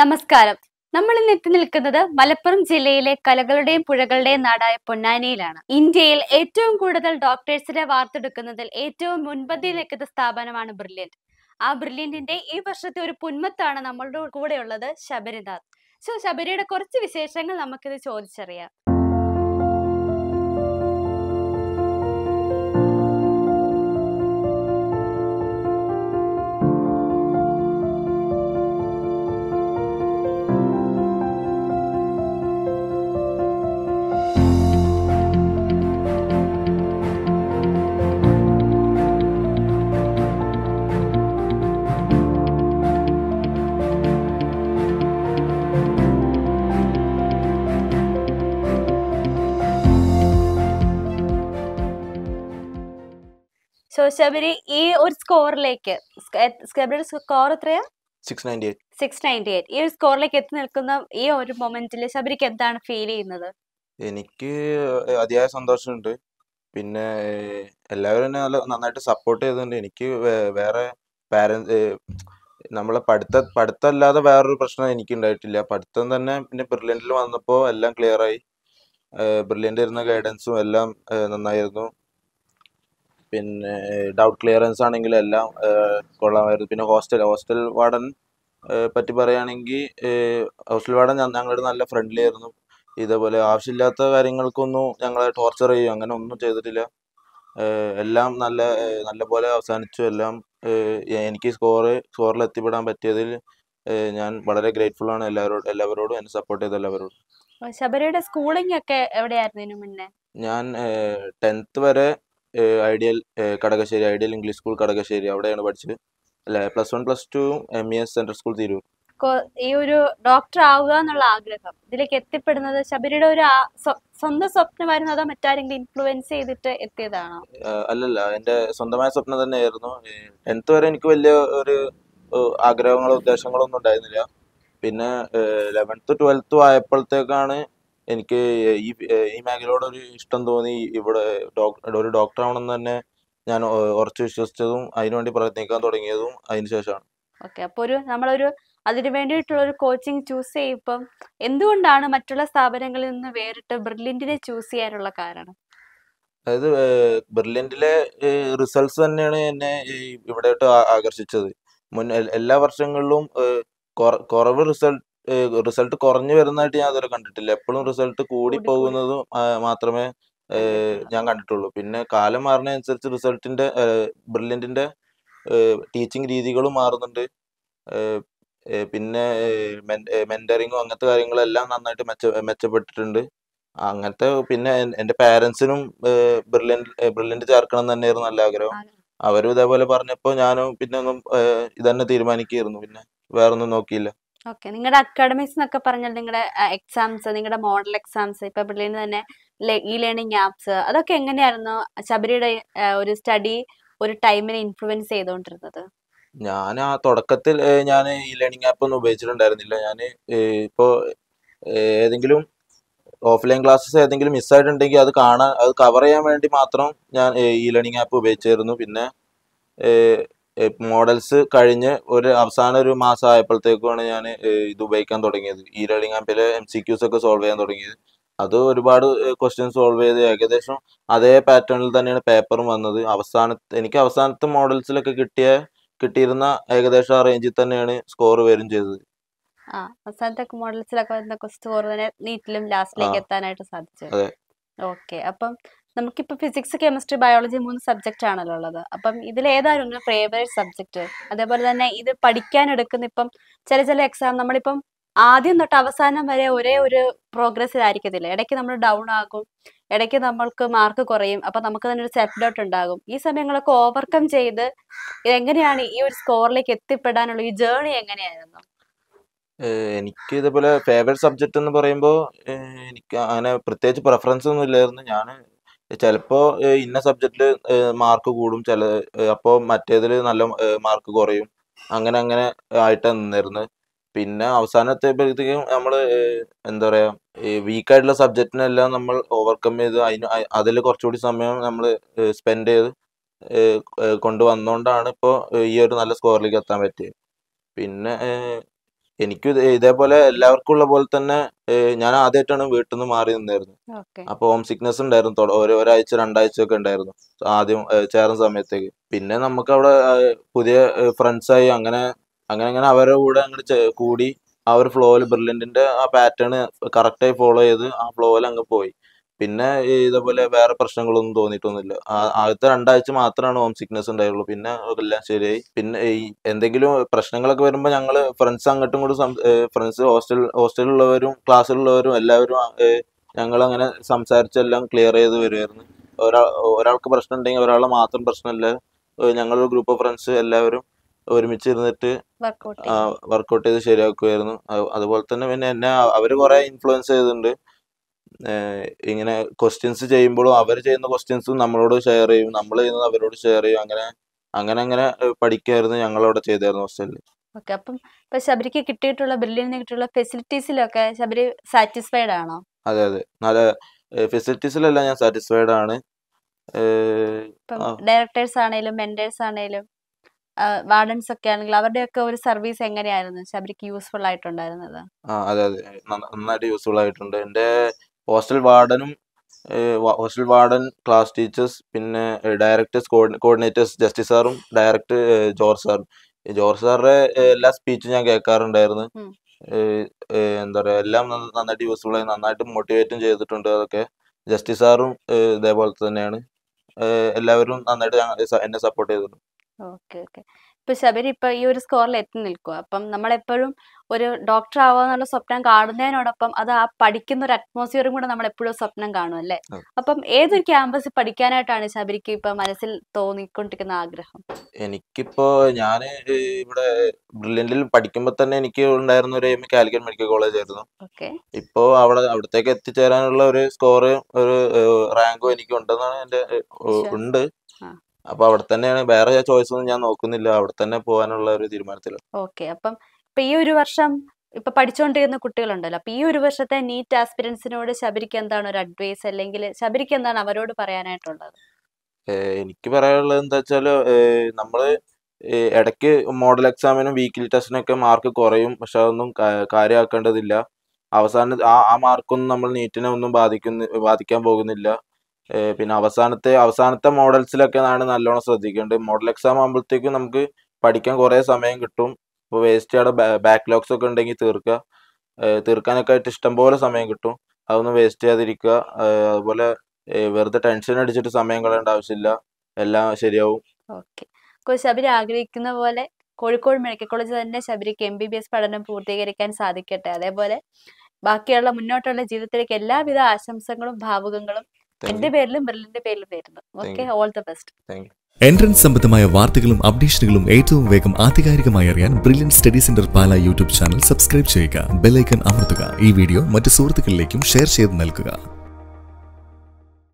നമസ്കാരം നമ്മൾ ഇന്ന് എത്തി നിൽക്കുന്നത് മലപ്പുറം ജില്ലയിലെ കലകളുടെയും പുഴകളുടെയും നാടായ പൊന്നാനിയിലാണ് ഇന്ത്യയിൽ ഏറ്റവും കൂടുതൽ ഡോക്ടേഴ്സിനെ വാർത്തെടുക്കുന്നതിൽ ഏറ്റവും മുൻപന്തി നിൽക്കുന്ന സ്ഥാപനമാണ് ബ്രില്യൻറ്റ് ആ ബ്രില്യൻറ്റിന്റെ ഈ വർഷത്തെ ഒരു പുന്മത്താണ് നമ്മളുടെ കൂടെയുള്ളത് ശബരിനാഥ് സോ ശബരിയുടെ കുറച്ച് വിശേഷങ്ങൾ നമുക്കിത് ചോദിച്ചറിയാം ശോശാബരി ഈ ഒരു സ്കോറിലേക്ക് ശബരിയുടെ സ്കോർ എത്രയാ സിക്സ് നയൻറ്റി എയ്റ്റ് ഈ ഒരു സ്കോറിലേക്ക് എത്തി നിൽക്കുന്ന ഈ ഒരു മൊമെന്റിൽ ശബരിക്ക് എന്താണ് ഫീൽ ചെയ്യുന്നത് എനിക്ക് അതിയായ സന്തോഷമുണ്ട് പിന്നെ എല്ലാവരും നല്ല നന്നായിട്ട് സപ്പോർട്ട് ചെയ്തിട്ടുണ്ട് എനിക്ക് വേറെ പാരന്റ് നമ്മളെ പഠിത്ത പഠിത്തമല്ലാതെ വേറൊരു പ്രശ്നം എനിക്ക് ഉണ്ടായിട്ടില്ല പഠിത്തം തന്നെ പിന്നെ ബ്രില്യൻറ്റിൽ വന്നപ്പോൾ എല്ലാം ക്ലിയർ ആയി ബ്രില്യൻ്റ് ഇരുന്ന ഗൈഡൻസും എല്ലാം നന്നായിരുന്നു പിന്നെ ഡൗട്ട് ക്ലിയറൻസ് ആണെങ്കിലും എല്ലാം കൊള്ളാമായിരുന്നു പിന്നെ ഹോസ്റ്റൽ ഹോസ്റ്റൽ വാർഡൻ പറ്റി പറയുകയാണെങ്കിൽ ഹോസ്റ്റൽ വാർഡൻ ഞങ്ങളുടെ നല്ല ഫ്രണ്ട്ലി ആയിരുന്നു ഇതേപോലെ ആവശ്യമില്ലാത്ത കാര്യങ്ങൾക്കൊന്നും ഞങ്ങളെ ടോർച്ചർ ചെയ്യും അങ്ങനെ ഒന്നും ചെയ്തിട്ടില്ല എല്ലാം നല്ല നല്ല പോലെ അവസാനിച്ചു എല്ലാം എനിക്ക് സ്കോറ് സ്കോറിൽ എത്തിപ്പെടാൻ പറ്റിയതിൽ ഞാൻ വളരെ ഗ്രേറ്റ്ഫുൾ ആണ് എല്ലാവരോടും എല്ലാവരോടും എന്നെ സപ്പോർട്ട് ചെയ്ത എല്ലാവരോടും ശബരിയുടെ സ്കൂളിംഗ് ഒക്കെ എവിടെയായിരുന്നു ഞാൻ ടെൻത്ത് വരെ ideal Kadakassery ideal English school Kadakassery അവിടെയാണ് പഠിച്ചത് അല്ലെ plus one plus two M E S central school Tirur ഈ ഒരു ഡോക്ടർ ആവുക എന്നുള്ള ആഗ്രഹം ഇതിലേക്ക് എത്തിപ്പെടുന്നത് ശബരിയുടെ ഒരു സ്വന്തം സ്വപ്നമായിരുന്നു അതോ മറ്റാരെങ്കിലും ഇൻഫ്ലുവൻസ് ചെയ്തിട്ട് എത്തിയതാണോ അല്ലല്ല എന്റെ സ്വന്തമായ സ്വപ്നം തന്നെയായിരുന്നു എന്ത് വരെ എനിക്ക് വലിയ ഒരു ആഗ്രഹങ്ങളോ ഉദ്ദേശങ്ങളോ ഒന്നും ഉണ്ടായിരുന്നില്ല പിന്നെ ലെവൻത്ത് ട്വൽത്തും ആയപ്പോഴത്തേക്കാണ് എനിക്ക് ഈ ഈ മേഖലയോട് ഒരു ഇഷ്ടം തോന്നി ഇവിടെ ഒരു ഡോക്ടർ ആവണമെന്ന് തന്നെ ഞാൻ ഉറച്ചു വിശ്വസിച്ചതും അതിനുവേണ്ടി പ്രയത്നിക്കാൻ തുടങ്ങിയതും അതിനുശേഷമാണ് ശേഷമാണ് ഓക്കെ അപ്പോൾ ഒരു നമ്മളൊരു അതിനു വേണ്ടിയിട്ടുള്ള ഒരു കോച്ചിങ് ചൂസ് ചെയ്യുമ്പം എന്തുകൊണ്ടാണ് മറ്റുള്ള സ്ഥാപനങ്ങളിൽ നിന്ന് വേറിട്ട് ബ്രില്യൻറ്റിനെ ചൂസ് ചെയ്യാനുള്ള കാരണം അതായത് ബെർലിൻഡിലെ റിസൾട്ട്സ് തന്നെയാണ് എന്നെ ഇവിടെ ആകർഷിച്ചത് മുൻ എല്ലാ വർഷങ്ങളിലും കുറവ് റിസൾട്ട് റിസൾട്ട് കുറഞ്ഞു വരുന്നതായിട്ട് ഞാൻ അതുവരെ കണ്ടിട്ടില്ല എപ്പോഴും റിസൾട്ട് കൂടി പോകുന്നതും മാത്രമേ ഞാൻ കണ്ടിട്ടുള്ളൂ പിന്നെ കാലം മാറുന്നതനുസരിച്ച് റിസൾട്ടിന്റെ ബ്രില്യൻറ്റിന്റെ ടീച്ചിങ് രീതികളും മാറുന്നുണ്ട് പിന്നെ മെന്ററിങ്ങും അങ്ങനത്തെ കാര്യങ്ങളെല്ലാം നന്നായിട്ട് മെച്ച മെച്ചപ്പെട്ടിട്ടുണ്ട് അങ്ങനത്തെ പിന്നെ എൻ്റെ പാരൻസിനും ബ്രില്യൻ്റ് ബ്രില്യൻ്റ് ചേർക്കണം തന്നെയായിരുന്നു നല്ല ആഗ്രഹം അവരും ഇതേപോലെ പറഞ്ഞപ്പോൾ ഞാനും പിന്നെ ഒന്നും ഇതന്നെ തീരുമാനിക്കുകയായിരുന്നു പിന്നെ വേറൊന്നും നോക്കിയില്ല ഓക്കെ നിങ്ങളുടെ അക്കാഡമിക്സ് എന്നൊക്കെ പറഞ്ഞാൽ നിങ്ങളുടെ എക്സാംസ് നിങ്ങളുടെ മോഡൽ എക്സാംസ് ഇപ്പൊ പിള്ളേരിന് തന്നെ ഇ ലേണിംഗ് ആപ്സ് അതൊക്കെ എങ്ങനെയായിരുന്നു ശബരിയുടെ ഒരു സ്റ്റഡി ഒരു ടൈമിനെ ഇൻഫ്ലുവൻസ് ചെയ്തുകൊണ്ടിരുന്നത് ഞാൻ ആ തുടക്കത്തിൽ ഞാൻ ഈ ലേണിംഗ് ആപ്പ് ഒന്നും ഉപയോഗിച്ചിട്ടുണ്ടായിരുന്നില്ല ഞാൻ ഇപ്പോ ഏതെങ്കിലും ഓഫ്ലൈൻ ക്ലാസ്സസ് ഏതെങ്കിലും ആയിട്ടുണ്ടെങ്കിൽ അത് കാണാൻ അത് കവർ ചെയ്യാൻ വേണ്ടി മാത്രം ഞാൻ ഈ ലേണിംഗ് ആപ്പ് ഉപയോഗിച്ചായിരുന്നു പിന്നെ മോഡൽസ് കഴിഞ്ഞ് ഒരു അവസാന ഒരു മാസം ആയപ്പോഴത്തേക്കുമാണ് ഞാൻ ഇത് ഉപയോഗിക്കാൻ തുടങ്ങിയത് ഈ ലേണിംഗ് ആപ്പിലെ എം സി ക്യൂസ് ഒക്കെ സോൾവ് ചെയ്യാൻ തുടങ്ങിയത് അത് ഒരുപാട് ക്വസ്റ്റ്യൻ സോൾവ് ചെയ്ത് ഏകദേശം അതേ പാറ്റേണിൽ തന്നെയാണ് പേപ്പറും വന്നത് അവസാനത്തെ എനിക്ക് അവസാനത്തെ മോഡൽസിലൊക്കെ കിട്ടിയ കിട്ടിയിരുന്ന ഏകദേശം ആ റേഞ്ചിൽ തന്നെയാണ് സ്കോർ വരും ചെയ്തത് ആ അവസാനത്തെ മോഡൽസിലൊക്കെ സ്കോർ തന്നെ നീറ്റിലും ലാസ്റ്റിലേക്ക് എത്താനായിട്ട് സാധിച്ചു ഓക്കെ അപ്പം നമുക്കിപ്പോൾ ഫിസിക്സ് കെമിസ്ട്രി ബയോളജി മൂന്ന് സബ്ജക്റ്റ് ആണല്ലോ ഉള്ളത് അപ്പം ഇതിൽ ഏതായിരുന്നു ഫേവറേറ്റ് സബ്ജക്റ്റ് അതേപോലെ തന്നെ ഇത് പഠിക്കാൻ എടുക്കുന്ന ഇപ്പം ചില ചില എക്സാം നമ്മളിപ്പം ആദ്യം തൊട്ട് അവസാനം വരെ ഒരേ ഒരു പ്രോഗ്രസ്സിലായിരിക്കത്തില്ല ഇടയ്ക്ക് നമ്മൾ ഡൗൺ ആകും ഇടയ്ക്ക് നമ്മൾക്ക് മാർക്ക് കുറയും അപ്പം നമുക്ക് തന്നെ ഒരു സെൽഫ് ഡൗട്ട് ഉണ്ടാകും ഈ സമയങ്ങളൊക്കെ ഓവർകം ചെയ്ത് എങ്ങനെയാണ് ഈ ഒരു സ്കോറിലേക്ക് എത്തിപ്പെടാനുള്ള ഈ ജേണി എങ്ങനെയായിരുന്നു എനിക്ക് ഇതേപോലെ ഫേവറേറ്റ് സബ്ജക്റ്റ് എന്ന് പറയുമ്പോൾ എനിക്ക് അങ്ങനെ പ്രത്യേകിച്ച് പ്രിഫറൻസ് ഒന്നും ഇല്ലായിരുന്നു ഞാൻ ചിലപ്പോ ഇന്ന സബ്ജക്റ്റിൽ മാർക്ക് കൂടും ചില അപ്പോൾ മറ്റേതില് നല്ല മാർക്ക് കുറയും അങ്ങനെ അങ്ങനെ ആയിട്ടാണ് നിന്നിരുന്നത് പിന്നെ അവസാനം എത്തിയപ്പോഴത്തേക്കും നമ്മൾ എന്താ പറയാ ഈ വീക്കായിട്ടുള്ള സബ്ജക്റ്റിനെല്ലാം നമ്മൾ ഓവർകം ചെയ്ത് അതിന് അതിൽ കുറച്ചുകൂടി സമയം നമ്മൾ സ്പെൻഡ് ചെയ്ത് കൊണ്ടുവന്നുകൊണ്ടാണ് ഇപ്പോൾ ഈ ഒരു നല്ല സ്കോറിലേക്ക് എത്താൻ പറ്റിയത് പിന്നെ എനിക്ക് ഇതേപോലെ എല്ലാവർക്കും ഉള്ള പോലെ തന്നെ ഞാൻ ആദ്യമായിട്ടാണ് വീട്ടിൽ നിന്ന് മാറി നിന്നായിരുന്നു അപ്പൊ ഹോം സിക്നെസ് ഉണ്ടായിരുന്നു ഒരാഴ്ച രണ്ടാഴ്ച ഒക്കെ ഉണ്ടായിരുന്നു ആദ്യം ചേർന്ന സമയത്തേക്ക് പിന്നെ നമുക്ക് അവിടെ പുതിയ ഫ്രണ്ട്സായി അങ്ങനെ അങ്ങനെ അങ്ങനെ അവരുടെ കൂടെ അങ്ങോട്ട് കൂടി ആ ഒരു ഫ്ലോയിൽ ബ്രില്യൻറ്റിന്റെ ആ പാറ്റേൺ കറക്റ്റായി ഫോളോ ചെയ്ത് ആ ഫ്ലോയിൽ അങ്ങ് പോയി പിന്നെ ഇതേപോലെ വേറെ പ്രശ്നങ്ങളൊന്നും തോന്നിയിട്ടൊന്നുമില്ല ആദ്യത്തെ രണ്ടാഴ്ച മാത്രമാണ് ഹോം സിക്നെസ് ഉണ്ടായിരുന്നുള്ളൂ പിന്നെ എല്ലാം ശരിയായി പിന്നെ ഈ എന്തെങ്കിലും പ്രശ്നങ്ങളൊക്കെ വരുമ്പോൾ ഞങ്ങൾ ഫ്രണ്ട്സ് അങ്ങോട്ടും ഇങ്ങോട്ടും ഫ്രണ്ട്സ് ഹോസ്റ്റൽ ഹോസ്റ്റലിലുള്ളവരും ക്ലാസ്സിലുള്ളവരും എല്ലാവരും ഞങ്ങൾ അങ്ങനെ സംസാരിച്ചെല്ലാം ക്ലിയർ ചെയ്ത് വരുമായിരുന്നു ഒരാൾ ഒരാൾക്ക് പ്രശ്നം ഉണ്ടെങ്കിൽ ഒരാളെ മാത്രം പ്രശ്നമല്ല ഞങ്ങളുടെ ഗ്രൂപ്പ് ഓഫ് ഫ്രണ്ട്സ് എല്ലാവരും ഒരുമിച്ച് ഇരുന്നിട്ട് വർക്ക്ഔട്ട് ചെയ്ത് ശരിയാക്കുമായിരുന്നു അതുപോലെ തന്നെ പിന്നെ എന്നെ അവർ കുറെ ഇൻഫ്ലുവൻസ് ചെയ്തിട്ടുണ്ട് ഇങ്ങനെ ക്വസ്റ്റ്യൻസ് ചെയ്യുമ്പോഴും അവർ ചെയ്യുന്ന ക്വസ്റ്റ്യൻസും നമ്മളോട് ഷെയർ ചെയ്യും നമ്മൾ ചെയ്യുന്നത് അവരോട് ഷെയർ ചെയ്യും അങ്ങനെ അങ്ങനെ അങ്ങനെ പഠിക്കായിരുന്നു അവിടെ ചെയ്തായിരുന്നു ഹോസ്റ്റലിൽ ഓക്കെ അപ്പം ഇപ്പൊ ശബരിക്ക് കിട്ടിയിട്ടുള്ള ബില്ലിന് കിട്ടിയിട്ടുള്ള ഫെസിലിറ്റീസിലൊക്കെ ശബരി സാറ്റിസ്ഫൈഡ് ആണോ അതെ അതെ നല്ല ഫെസിലിറ്റീസിലെല്ലാം ഞാൻ സാറ്റിസ്ഫൈഡ് ആണ് ഡയറക്ടേഴ്സ് ആണേലും മെന്റേഴ്സ് ആണേലും വാർഡൻസ് ഒക്കെ ആണെങ്കിൽ അവരുടെ ഒക്കെ ഒരു സർവീസ് എങ്ങനെയായിരുന്നു ശബരിക്ക് യൂസ്ഫുൾ ആയിട്ടുണ്ടായിരുന്നത് ആ അതെ അതെ നന്നായിട്ട് യൂസ്ഫുൾ ആയിട്ടുണ്ട് എന്റെ ഹോസ്റ്റൽ വാർഡനും ഹോസ്റ്റൽ വാർഡൻ ക്ലാസ് ടീച്ചേഴ്സ് പിന്നെ ഡയറക്ടേഴ്സ് കോർഡിനേറ്റേഴ്സ് ജസ്റ്റിസ് സാറും ഡയറക്ടർ ജോർജ് സാറും ജോർജ് സാറിന്റെ എല്ലാ സ്പീച്ചും ഞാൻ കേൾക്കാറുണ്ടായിരുന്നു എന്താ പറയാ എല്ലാം നന്നായിട്ട് യൂസ്ഫുൾ ആയി നന്നായിട്ട് മോട്ടിവേറ്റും ചെയ്തിട്ടുണ്ട് അതൊക്കെ ജസ്റ്റിസ് സാറും ഇതേപോലെ തന്നെയാണ് എല്ലാവരും നന്നായിട്ട് എന്നെ സപ്പോർട്ട് ചെയ്തിട്ടുണ്ട് ഇപ്പം ശബരി ഈ ഒരു സ്കോറിൽ എത്തി നിൽക്കുക അപ്പം നമ്മളെപ്പോഴും ഒരു ഡോക്ടർ ആവാന്നുള്ള സ്വപ്നം കാണുന്നതിനോടൊപ്പം അത് ആ പഠിക്കുന്ന ഒരു അറ്റ്മോസ്ഫിയറും കൂടെ നമ്മൾ എപ്പോഴും സ്വപ്നം കാണും അല്ലേ അപ്പം ഏതൊരു ക്യാമ്പസിൽ പഠിക്കാനായിട്ടാണ് ശബരിക്ക് ഇപ്പൊ മനസ്സിൽ തോന്നിക്കൊണ്ടിരിക്കുന്ന ആഗ്രഹം എനിക്കിപ്പോ ഞാൻ ഇവിടെ ബ്രില്യന്റിൽ പഠിക്കുമ്പോൾ തന്നെ എനിക്ക് ഉണ്ടായിരുന്ന ഒരു കാലിക്കറ്റ് മെഡിക്കൽ കോളേജ് ആയിരുന്നു ഇപ്പോ അവിടെ അവിടത്തേക്ക് എത്തിച്ചേരാനുള്ള ഒരു സ്കോർ ഒരു റാങ്കും എനിക്ക് ഉണ്ടെന്നാണ് എന്റെ ഉണ്ട് അപ്പൊ അവിടെ തന്നെയാണ് വേറെ ചോയ്സ് ഒന്നും ഞാൻ നോക്കുന്നില്ല അവിടെ തന്നെ പോകാനുള്ള ഒരു തീരുമാനത്തിൽ ഓക്കെ അപ്പം ഇപ്പൊ ഈ ഒരു വർഷം ഇപ്പൊ പഠിച്ചുകൊണ്ടിരിക്കുന്ന കുട്ടികളുണ്ടല്ലോ അപ്പൊ ഈ ഒരു വർഷത്തെ നീറ്റ് ആസ്പിരൻസിനോട് ശബരിക്ക് എന്താണ് ഒരു അഡ്വൈസ് അല്ലെങ്കിൽ ശബരിക്ക് എന്താണ് അവരോട് പറയാനായിട്ടുള്ളത് എനിക്ക് പറയാനുള്ളത് എന്താ വെച്ചാല് നമ്മള് ഇടയ്ക്ക് മോഡൽ എക്സാമിനും വീക്കിലി ടെസ്റ്റിനൊക്കെ മാർക്ക് കുറയും പക്ഷെ അതൊന്നും കാര്യമാക്കേണ്ടതില്ല അവസാന ആ ആ മാർക്കൊന്നും നമ്മൾ നീറ്റിനെ ഒന്നും ബാധിക്കുന്ന ബാധിക്കാൻ പോകുന്നില്ല പിന്നെ അവസാനത്തെ അവസാനത്തെ മോഡൽസിലൊക്കെ ആണ് നല്ലോണം ശ്രദ്ധിക്കേണ്ടത് മോഡൽ എക്സാം ആകുമ്പോഴത്തേക്കും നമുക്ക് പഠിക്കാൻ കുറേ സമയം കിട്ടും ഇപ്പോൾ വേസ്റ്റ് അവിടെ ബാക്ക്ലോഗ്സ് ഒക്കെ ഉണ്ടെങ്കിൽ തീർക്കുക തീർക്കാനൊക്കെ ആയിട്ട് ഇഷ്ടംപോലെ സമയം കിട്ടും അതൊന്നും വേസ്റ്റ് ചെയ്യാതിരിക്കുക അതുപോലെ വെറുതെ ടെൻഷൻ അടിച്ചിട്ട് സമയം കളയേണ്ട ആവശ്യമില്ല എല്ലാം ശരിയാവും ശബരി ആഗ്രഹിക്കുന്ന പോലെ കോഴിക്കോട് മെഡിക്കൽ കോളേജ് തന്നെ ശബരിക്ക് എം ബി ബി എസ് പഠനം പൂർത്തീകരിക്കാൻ സാധിക്കട്ടെ അതേപോലെ ബാക്കിയുള്ള മുന്നോട്ടുള്ള ജീവിതത്തിലേക്ക് എല്ലാവിധ ആശംസകളും ഭാവുകങ്ങളും എന്റെ പേരിലും ബെർലിന്റെ പേരിലും വരുന്നു okay all the best entrance സംബന്ധമായ വാർത്തകളും അപ്ഡേഷനുകളും ഏറ്റവും വേഗം ആധികാരികമായി അറിയാൻ brilliant study centre Pala YouTube channel subscribe ചെയ്യുക ബെല്ലൈക്കൺ അമർത്തുക ഈ വീഡിയോ മറ്റ് സുഹൃത്തുക്കളിലേക്കും ഷെയർ ചെയ്ത് നൽകുക